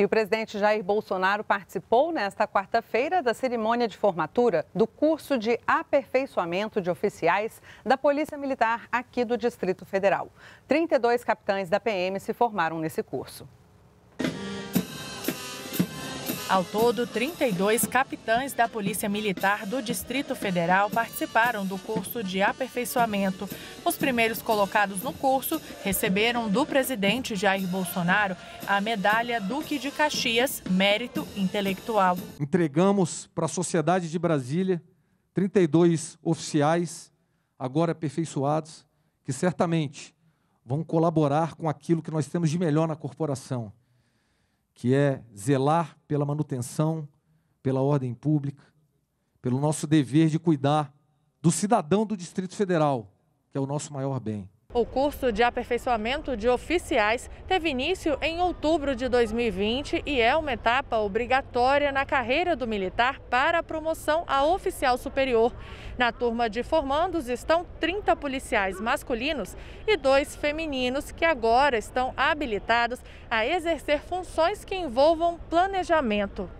E o presidente Jair Bolsonaro participou nesta quarta-feira da cerimônia de formatura do curso de aperfeiçoamento de oficiais da Polícia Militar aqui do Distrito Federal. 32 capitães da PM se formaram nesse curso. Ao todo, 32 capitães da Polícia Militar do Distrito Federal participaram do curso de aperfeiçoamento. Os primeiros colocados no curso receberam do presidente Jair Bolsonaro a medalha Duque de Caxias, mérito intelectual. Entregamos para a sociedade de Brasília 32 oficiais agora aperfeiçoados que certamente vão colaborar com aquilo que nós temos de melhor na corporação que é zelar pela manutenção, pela ordem pública, pelo nosso dever de cuidar do cidadão do Distrito Federal, que é o nosso maior bem. O curso de aperfeiçoamento de oficiais teve início em outubro de 2020 e é uma etapa obrigatória na carreira do militar para a promoção a oficial superior. Na turma de formandos estão 30 policiais masculinos e dois femininos que agora estão habilitados a exercer funções que envolvam planejamento.